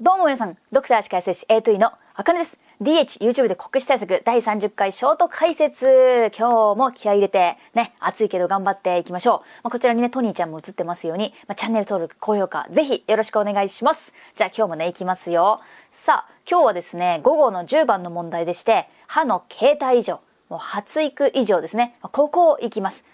どうも皆さん、ドクター歯科衛生士 A2 のあかねです。DHYouTube で国史対策第30回ショート解説。今日も気合入れて、ね、暑いけど頑張っていきましょう。まあ、こちらにね、トニーちゃんも映ってますように、まあ、チャンネル登録、高評価、ぜひよろしくお願いします。じゃあ今日もね、いきますよ。さあ、今日はですね、午後の10番の問題でして、歯の形態異常、もう発育異常ですね。ここをいきます。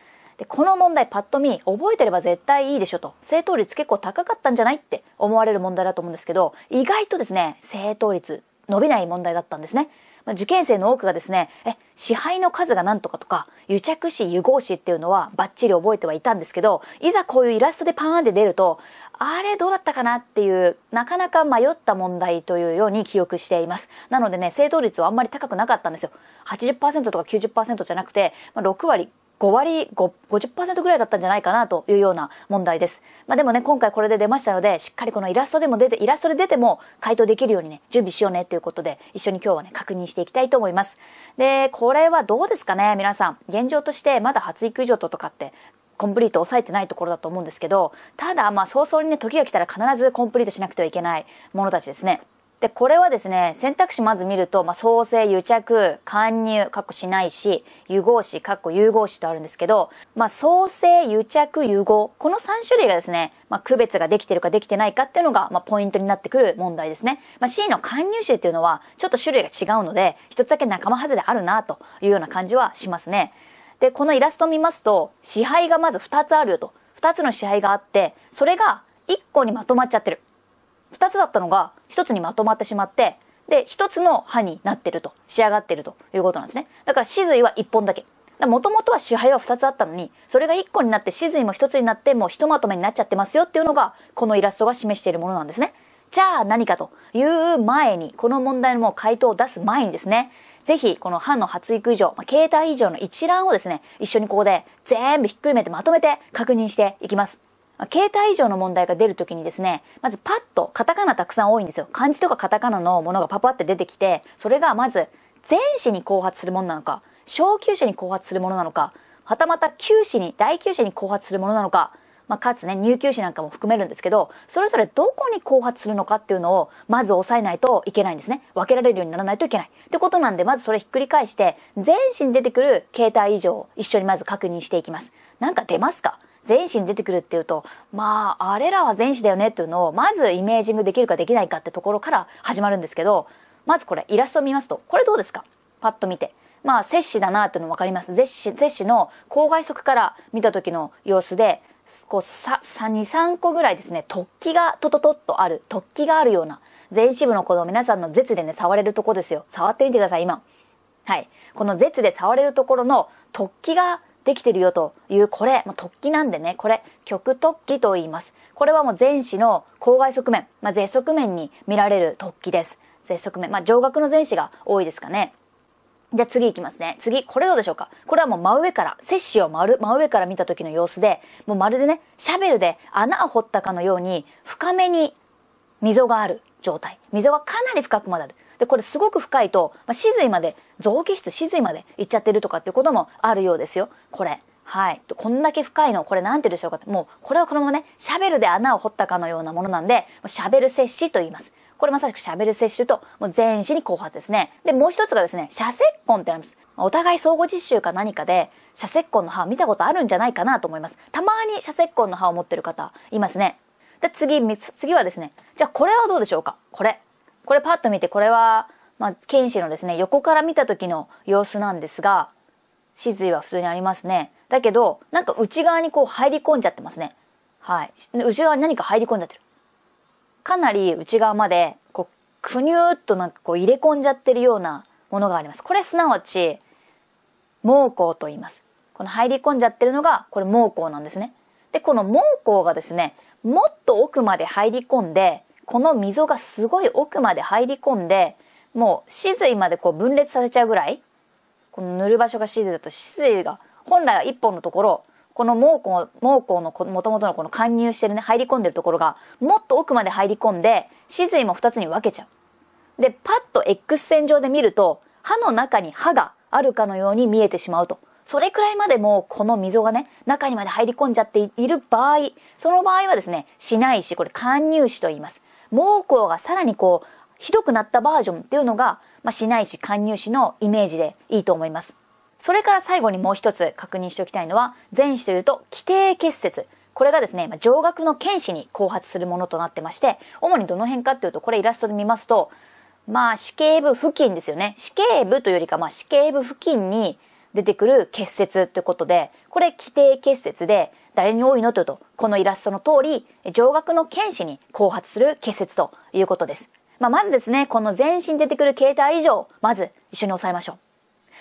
でこの問題パッと見覚えてれば絶対いいでしょと正答率結構高かったんじゃないって思われる問題だと思うんですけど意外とですね正答率伸びない問題だったんですね。まあ、受験生の多くがですね、え、支配の数が何とかとか、癒着し融合詞っていうのはバッチリ覚えてはいたんですけど、いざこういうイラストでパーンって出ると、あれどうだったかなっていう、なかなか迷った問題というように記憶しています。なのでね、正答率はあんまり高くなかったんですよ。80%とか90%じゃなくて、まあ、6割5割5 50%ぐらいだったんじゃないかなというような問題です。まあ、でもね、今回これで出ましたので、しっかりこのイラストでも出て、イラストで出ても回答できるようにね、準備しようねということで、一緒に今日はね、確認していきたいと思います。で、これはどうですかね、皆さん。現状としてまだ発育以上とかってコンプリート抑えてないところだと思うんですけど、ただ、まあ、早々にね、時が来たら必ずコンプリートしなくてはいけないものたちですね。で、これはですね、選択肢まず見ると、まあ、創生、癒着、勧入、括弧しないし、融合詞、括弧融合詞とあるんですけど、まあ、創生、癒着、融合、この3種類がですね、まあ、区別ができてるかできてないかっていうのが、まあ、ポイントになってくる問題ですね。まあ、C の勧入詞っていうのは、ちょっと種類が違うので、一つだけ仲間外れあるな、というような感じはしますね。で、このイラストを見ますと、支配がまず2つあるよと。2つの支配があって、それが1個にまとまっちゃってる。2つだったのが1つにまとまってしまってで1つの歯になってると仕上がってるということなんですねだから歯髄は1本だけもともとは支配は2つあったのにそれが1個になって歯髄も1つになってもうひとまとめになっちゃってますよっていうのがこのイラストが示しているものなんですねじゃあ何かという前にこの問題のもう回答を出す前にですねぜひこの歯の発育以上、まあ、携帯以上の一覧をですね一緒にここで全部ひっくるめてまとめて確認していきます携帯以上の問題が出るときにですね、まずパッとカタカナたくさん多いんですよ。漢字とかカタカナのものがパパって出てきて、それがまず前紙に後発するものなのか、小級止に後発するものなのか、はたまた旧止に、大級止に後発するものなのか、まあ、かつね、入級止なんかも含めるんですけど、それぞれどこに後発するのかっていうのを、まず押さえないといけないんですね。分けられるようにならないといけない。ってことなんで、まずそれひっくり返して、全身出てくる携帯異常を一緒にまず確認していきます。なんか出ますか全身に出てくるっていうとまああれらは全身だよねっていうのをまずイメージングできるかできないかってところから始まるんですけどまずこれイラストを見ますとこれどうですかパッと見て。まあ、摂氏だなっていうの分かります。摂氏、摂氏の公外側から見た時の様子で、こう、さ、さ、2、3個ぐらいですね、突起がトトトッとある、突起があるような、全支部のこの皆さんの舌でね、触れるとこですよ。触ってみてください、今。はい。この舌で触れるところの突起ができてるよというこれ、まう突起なんでね、これ、極突起と言います。これはもう前肢の郊外側面、まあ、絶側面に見られる突起です。絶側面、まあ、上顎の前肢が多いですかね。じゃあ次いきますね。次、これどうでしょうかこれはもう真上から、摂氏を丸、真上から見た時の様子で、もうまるでね、シャベルで穴を掘ったかのように、深めに溝がある状態。溝がかなり深くまである。で、これすごく深いと、まあ、死髄まで、臓器質、死髄までいっちゃってるとかっていうこともあるようですよ。これ。はい。こんだけ深いの、これなんて言うでしょうか。もう、これはこのままね、シャベルで穴を掘ったかのようなものなんで、シャベル摂取と言います。これまさしくシャベル摂取と、もう全身に後発ですね。で、もう一つがですね、射石痕ってあります。お互い相互実習か何かで、射石痕の歯を見たことあるんじゃないかなと思います。たまに射石痕の歯を持ってる方、いますね。で、次、次はですね、じゃあこれはどうでしょうかこれ。これパッと見て、これは、まあ、剣士のですね、横から見た時の様子なんですが、死髄は普通にありますね。だけど、なんか内側にこう入り込んじゃってますね。はい。内側に何か入り込んじゃってる。かなり内側まで、こう、くにゅーっとなんかこう入れ込んじゃってるようなものがあります。これすなわち、猛攻と言います。この入り込んじゃってるのが、これ猛攻なんですね。で、この猛攻がですね、もっと奥まで入り込んで、この溝がすごい奥まで入り込んで、もう歯髄までこう分裂させちゃうぐらい、この塗る場所が死髄だと歯髄が本来は一本のところ、この毛根毛根のもともとのこの貫入してるね、入り込んでるところが、もっと奥まで入り込んで、歯髄も2つに分けちゃう。で、パッと X 線上で見ると、歯の中に歯があるかのように見えてしまうと。それくらいまでもうこの溝がね、中にまで入り込んじゃっている場合、その場合はですね、しないし、これ貫入歯と言います。猛攻がさらにこう、ひどくなったバージョンっていうのが、まあ、市内市貫入しのイメージでいいと思います。それから最後にもう一つ確認しておきたいのは、前肢というと、規定結節。これがですね、まあ、上学の剣士に後発するものとなってまして、主にどの辺かっていうと、これイラストで見ますと、まあ、死刑部付近ですよね。死刑部というよりか、まあ、死刑部付近に、出てくる結節ということで、これ規定結節で、誰に多いのというと、このイラストの通り、上学の剣士に後発する結節ということです。まあ、まずですね、この全身出てくる形態以上、まず一緒に押さえましょう。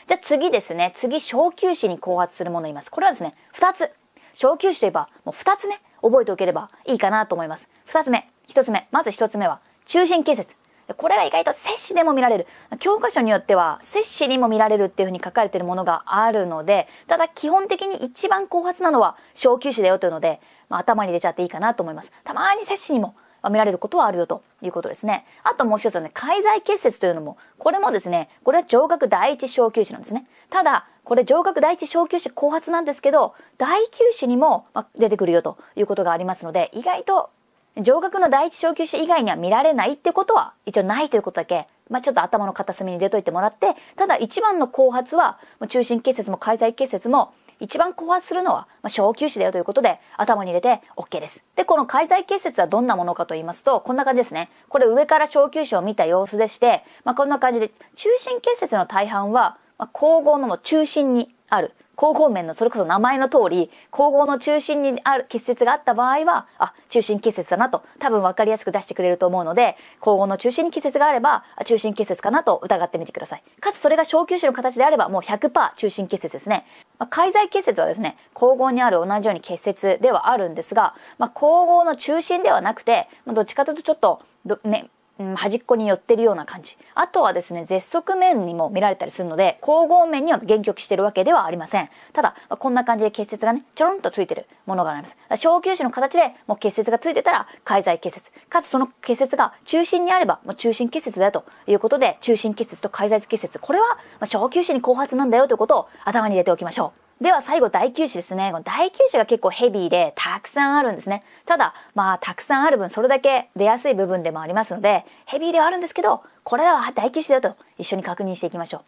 じゃあ次ですね、次、小休止に後発するもの言います。これはですね、二つ。小休止といえば、もう二つね、覚えておければいいかなと思います。二つ目、一つ目、まず一つ目は、中心結節。これは意外と摂氏でも見られる。教科書によっては摂氏にも見られるっていうふうに書かれているものがあるので、ただ基本的に一番後発なのは小休止だよというので、まあ、頭に入れちゃっていいかなと思います。たまに摂氏にも見られることはあるよということですね。あともう一つはね、介在結節というのも、これもですね、これは上学第一小休止なんですね。ただ、これ上学第一小休止後発なんですけど、第九止にも出てくるよということがありますので、意外と上学の第一小級者以外には見られないってことは一応ないということだけ、まあ、ちょっと頭の片隅に入れといてもらって、ただ一番の後発は、中心結節も開催結節も、一番後発するのは、まあ、小だよということで、頭に入れて OK です。で、この介在結節はどんなものかと言いますと、こんな感じですね。これ上から小級止を見た様子でして、まあ、こんな感じで、中心結節の大半は、まあ、の中心にある広報面のそれこそ名前の通り、広報の中心にある結節があった場合は、あ、中心結節だなと、多分分かりやすく出してくれると思うので、広報の中心に結節があれば、中心結節かなと疑ってみてください。かつそれが小休止の形であれば、もう100%中心結節ですね。まあ、介在結節はですね、交互にある同じように結節ではあるんですが、まあ、交互の中心ではなくて、まあ、どっちかというとちょっと、ね、うん、端っこに寄ってるような感じ。あとはですね、絶側面にも見られたりするので、光合面には限局してるわけではありません。ただ、こんな感じで結節がね、ちょろんとついてるものがあります。小球種の形でもう結節がついてたら、介在結節。かつその結節が中心にあれば、もう中心結節だよということで、中心結節と介在結節。これは、小球種に後発なんだよということを頭に入れておきましょう。では最後第九種ですね。大の第種が結構ヘビーでたくさんあるんですね。ただ、まあたくさんある分それだけ出やすい部分でもありますので、ヘビーではあるんですけど、これらは第九種だよと一緒に確認していきましょ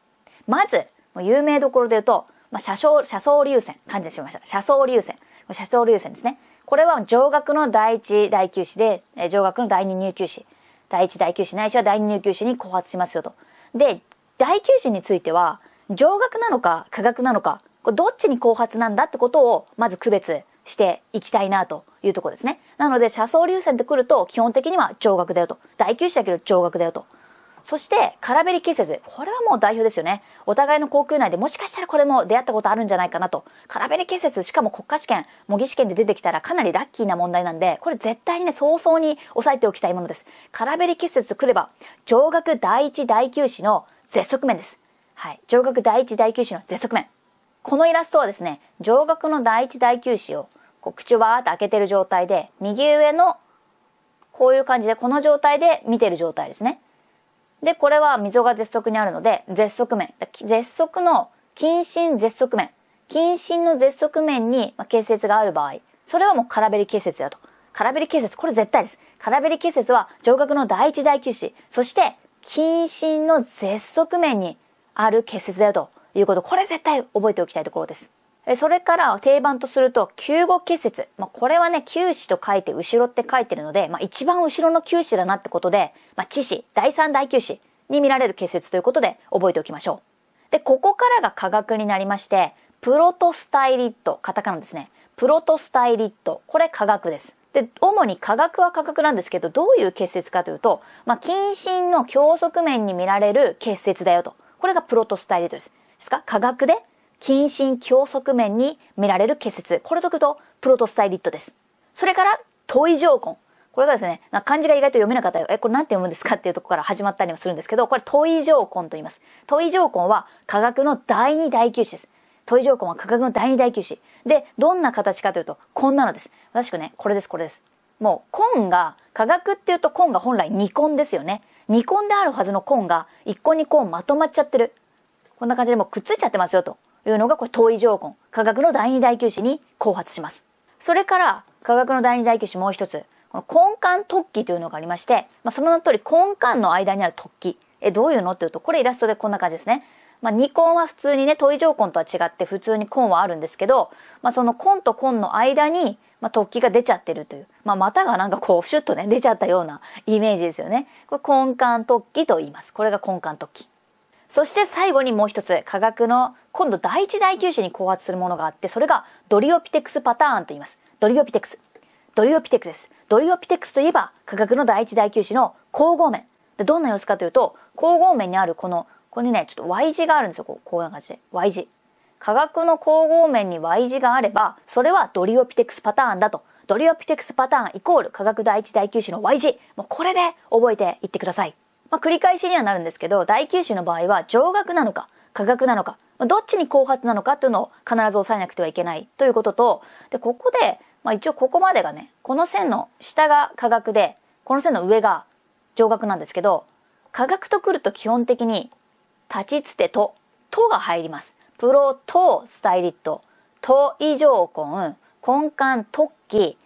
う。まず、有名どころで言うと、まあ、車掌、車窓流線、感じしました。車窓流線。車窓流線ですね。これは上学の第一第九子で、上学の第二入級子。第一第九子ないしは第二入級子に後発しますよと。で、第九子については、上学なのか、科学なのか、どっちに後発なんだってことをまず区別していきたいなというとこですね。なので、車窓流線で来ると基本的には上学だよと。大9種だけど上学だよと。そして、空べり季節。これはもう代表ですよね。お互いの航空内でもしかしたらこれも出会ったことあるんじゃないかなと。空べり季節、しかも国家試験、模擬試験で出てきたらかなりラッキーな問題なんで、これ絶対にね、早々に押さえておきたいものです。空べり季節来れば、上学第一第九種の絶側面です。はい。上学第一第九種の絶側面。このイラストはですね、上顎の第一第九子をこう口をわーって開けてる状態で、右上のこういう感じで、この状態で見てる状態ですね。で、これは溝が絶足にあるので、絶足面。絶足の近親絶足面。近親の絶足面にまあ、結節がある場合、それはもう空べり結節だと。空べり結節、これ絶対です。空べり結節は上顎の第一第九子、そして近親の絶足面にある結節だよと。いうこと、これ絶対覚えておきたいところです。それから定番とすると、旧語結節。まあ、これはね、九詞と書いて後ろって書いてるので、まあ、一番後ろの九詞だなってことで、まあ、知詞、第三第九死に見られる結節ということで覚えておきましょう。で、ここからが科学になりまして、プロトスタイリット、カタカナですね。プロトスタイリット。これ科学です。で、主に科学は科学なんですけど、どういう結節かというと、まあ、近親の教則面に見られる結節だよと。これがプロトスタイリットです。ですか科学で近親教側面に見られる結節。これとくとプロトスタイリットです。それから、トイ条根。これがですね、漢字が意外と読めなかったよ。え、これなんて読むんですかっていうとこから始まったりもするんですけど、これ、トイ条根と言います。トイ条根は科学の第二大球種です。トイ条根は科学の第二大球種。で、どんな形かというと、こんなのです。正しくね、これです、これです。もう、根が、科学っていうと根が本来二根ですよね。二根であるはずの根が、一根にこまとまっちゃってる。こんな感じでもうくっついちゃってますよというのが、これ遠い条根、科学の第二大九子に後発します。それから、科学の第二大九子もう一つ、この根幹突起というのがありまして、まあ、その名の通り根幹の間にある突起。え、どういうのっていうと、これイラストでこんな感じですね。まあ、二根は普通にね、問い条根とは違って普通に根はあるんですけど、まあ、その根と根の間に、まあ、突起が出ちゃってるという、まあ、股がなんかこう、シュッとね、出ちゃったようなイメージですよね。これ根幹突起と言います。これが根幹突起。そして最後にもう一つ、化学の今度第一第九種に高圧するものがあって、それがドリオピテクスパターンと言います。ドリオピテクス。ドリオピテクスです。ドリオピテクスといえば、化学の第一第九種の光合面。どんな様子かというと、光合面にあるこの、ここにね、ちょっと Y 字があるんですよ。こうこういう感じで。Y 字。化学の光合面に Y 字があれば、それはドリオピテクスパターンだと。ドリオピテクスパターンイコール化学第一第九種の Y 字。もうこれで覚えていってください。まあ、繰り返しにはなるんですけど、大九州の場合は、上学なのか、下学なのか、まあ、どっちに後発なのかというのを必ず押さえなくてはいけないということと、で、ここで、まあ、一応ここまでがね、この線の下が下学で、この線の上が上学なんですけど、下学とくると基本的に、立ちつてと、とが入ります。プロとスタイリット、と以上根、根幹突起、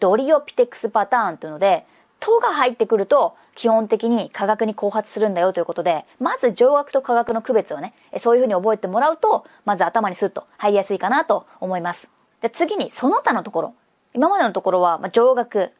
ドリオピテクスパターンというので、とが入ってくると、基本的に科学に後発するんだよということで、まず上学と科学の区別をね、そういうふうに覚えてもらうと、まず頭にスッと入りやすいかなと思います。じゃ次に、その他のところ。今までのところは、まあ、上学。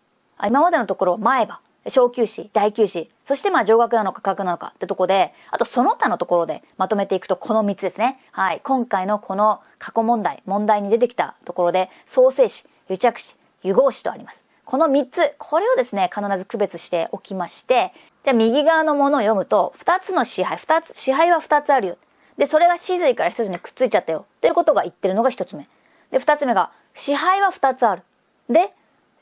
今までのところ前歯、小休止、大休止。そしてまあ上学なのか科学なのかってとこで、あとその他のところでまとめていくとこの3つですね。はい。今回のこの過去問題、問題に出てきたところで、創生詞、癒着詞、融合詞とあります。この3つ、これをですね、必ず区別しておきまして、じゃあ右側のものを読むと、2つの支配、2つ、支配は2つあるよ。で、それが死髄から1つにくっついちゃったよ。ということが言ってるのが1つ目。で、2つ目が、支配は2つある。で、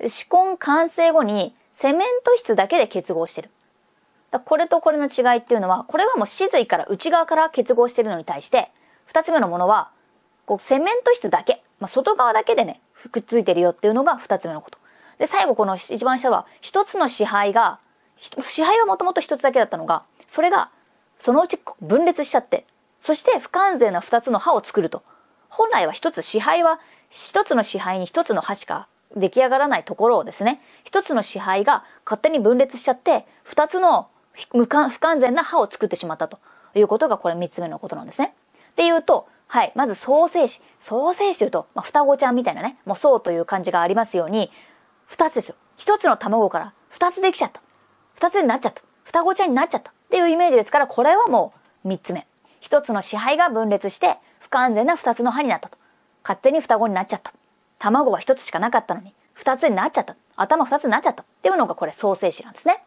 死根完成後に、セメント質だけで結合してる。これとこれの違いっていうのは、これはもう死髄から内側から結合してるのに対して、2つ目のものは、こう、セメント質だけ、まあ、外側だけでね、くっついてるよっていうのが2つ目のこと。で、最後この一番下は、一つの支配が、支配はもともと一つだけだったのが、それが、そのうち分裂しちゃって、そして不完全な二つの歯を作ると。本来は一つ支配は、一つの支配に一つの歯しか出来上がらないところをですね、一つの支配が勝手に分裂しちゃって、二つの不完全な歯を作ってしまったということが、これ三つ目のことなんですね。で言うと、はい、まず創生子。創生史というと、まあ、双子ちゃんみたいなね、もうそうという感じがありますように、二つですよ。一つの卵から二つできちゃった。二つになっちゃった。双子ちゃんになっちゃった。っていうイメージですから、これはもう三つ目。一つの支配が分裂して、不完全な二つの歯になったと。勝手に双子になっちゃった。卵は一つしかなかったのに、二つになっちゃった。頭二つになっちゃった。っていうのがこれ創生子なんですね。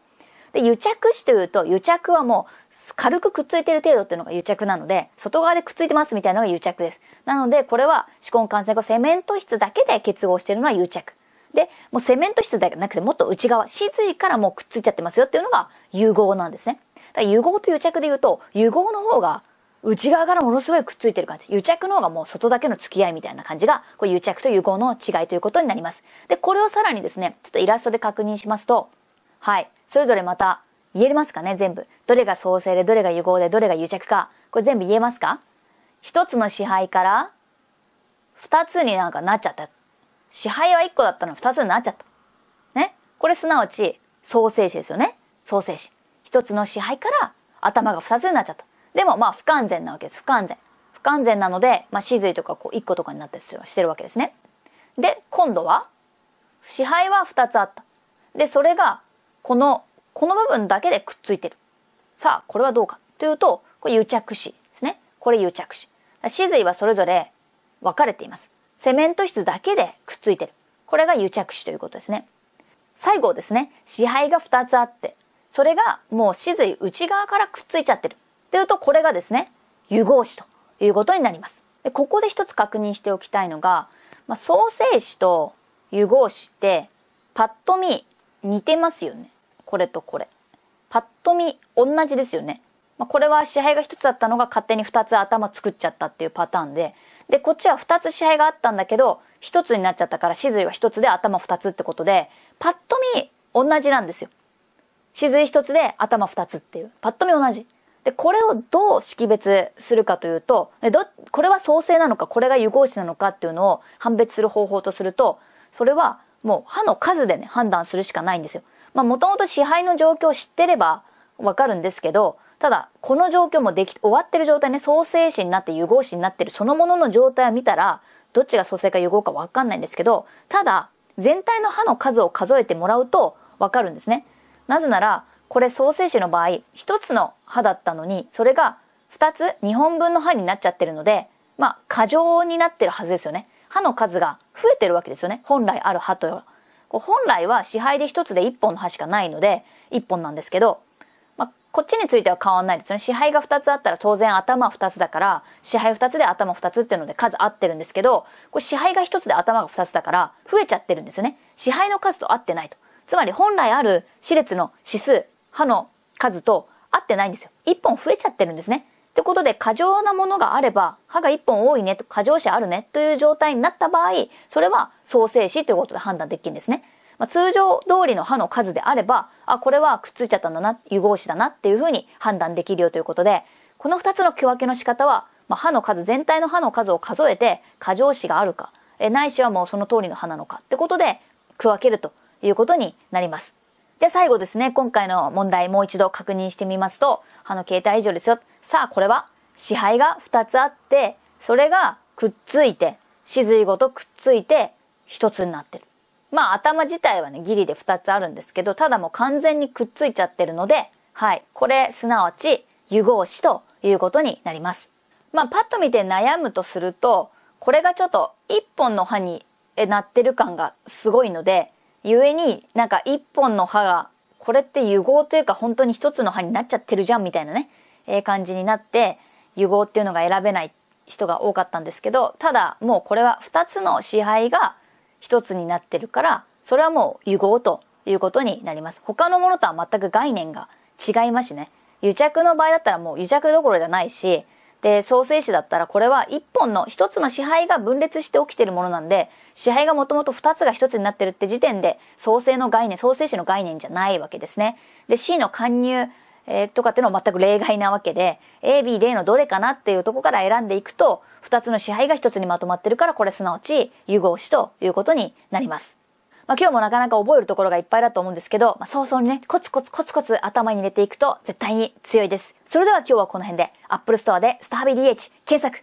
で、癒着詞というと、癒着はもう軽くくっついてる程度っていうのが癒着なので、外側でくっついてますみたいなのが癒着です。なので、これは、歯根幹線後セメント質だけで結合してるのは癒着。で、もうセメント質ではなくてもっと内側、C 髄からもうくっついちゃってますよっていうのが融合なんですね。だから融合と癒着で言うと、融合の方が内側からものすごいくっついてる感じ。癒着の方がもう外だけの付き合いみたいな感じが、こう癒着と融合の違いということになります。で、これをさらにですね、ちょっとイラストで確認しますと、はい、それぞれまた言えますかね、全部。どれが創生で、どれが融合で、どれが癒着か。これ全部言えますか一つの支配から、二つになんかなっちゃった支配は1個だったの2つになっちゃった。ね。これすなわち、創生ジですよね。セージ。1つの支配から頭が2つになっちゃった。でもまあ不完全なわけです。不完全。不完全なので、まあ死髄とかこう1個とかになったりしてるわけですね。で、今度は、支配は2つあった。で、それが、この、この部分だけでくっついてる。さあ、これはどうかというと、これ癒着死ですね。これ癒着死。死髄はそれぞれ分かれています。セメント質だけでくっついてる。これが癒着死ということですね。最後ですね、支配が2つあって、それがもう死髄内側からくっついちゃってる。っていうと、これがですね、融合死ということになります。でここで一つ確認しておきたいのが、まあ、創生死と融合死って、パッと見似てますよね。これとこれ。パッと見同じですよね。まあ、これは支配が1つだったのが勝手に2つ頭作っちゃったっていうパターンで、で、こっちは2つ試合があったんだけど、1つになっちゃったから、しずいは1つで頭2つってことで、パッと見同じなんですよ。しずい1つで頭2つっていう。パッと見同じ。で、これをどう識別するかというと、ど、これは創生なのか、これが融合子なのかっていうのを判別する方法とすると、それはもう歯の数でね、判断するしかないんですよ。まあもともと支配の状況を知ってればわかるんですけど、ただ、この状況もでき、終わってる状態ね、創生詞になって融合詞になってるそのものの状態を見たら、どっちが蘇生か融合かわかんないんですけど、ただ、全体の歯の数を数えてもらうとわかるんですね。なぜなら、これ創生詞の場合、一つの歯だったのに、それが二つ、二本分の歯になっちゃってるので、まあ、過剰になってるはずですよね。歯の数が増えてるわけですよね。本来ある歯と本来は支配で一つで一本の歯しかないので、一本なんですけど、こっちについては変わんないですね。支配が2つあったら当然頭2つだから、支配2つで頭2つっていうので数合ってるんですけど、これ支配が1つで頭が2つだから増えちゃってるんですよね。支配の数と合ってないと。つまり本来ある歯列の指数、歯の数と合ってないんですよ。1本増えちゃってるんですね。ってことで過剰なものがあれば、歯が1本多いねと過剰歯あるねという状態になった場合、それは創生歯ということで判断できるんですね。まあ、通常通りの歯の数であれば、あ、これはくっついちゃったんだな、融合子だなっていうふうに判断できるよということで、この2つの区分けの仕方は、まあ、歯の数、全体の歯の数を数えて、過剰子があるか、えないしはもうその通りの歯なのかってことで、区分けるということになります。じゃあ最後ですね、今回の問題もう一度確認してみますと、歯の形態以上ですよ。さあ、これは、支配が2つあって、それがくっついて、歯髄ごとくっついて、1つになってる。まあ頭自体はね、ギリで2つあるんですけど、ただもう完全にくっついちゃってるので、はい。これ、すなわち、湯合詞ということになります。まあ、パッと見て悩むとすると、これがちょっと一本の歯になってる感がすごいので、故になんか一本の歯が、これって融合というか本当に一つの歯になっちゃってるじゃんみたいなね、えー、感じになって、融合っていうのが選べない人が多かったんですけど、ただもうこれは二つの支配が一つになってるから、それはもう融合ということになります。他のものとは全く概念が違いますしね。癒着の場合だったらもう癒着どころじゃないし、で、創生史だったらこれは一本の一つの支配が分裂して起きてるものなんで、支配がもともと二つが一つになってるって時点で、創生の概念、創生史の概念じゃないわけですね。で、C の貫入えー、とかっていうのは全く例外なわけで、A、B、D のどれかなっていうとこから選んでいくと、2つの支配が1つにまとまってるから、これすなわち融合詞ということになります。まあ、今日もなかなか覚えるところがいっぱいだと思うんですけど、まあ、早々にね、コツコツコツコツ頭に入れていくと絶対に強いです。それでは今日はこの辺で、Apple Store でスタービー DH 検索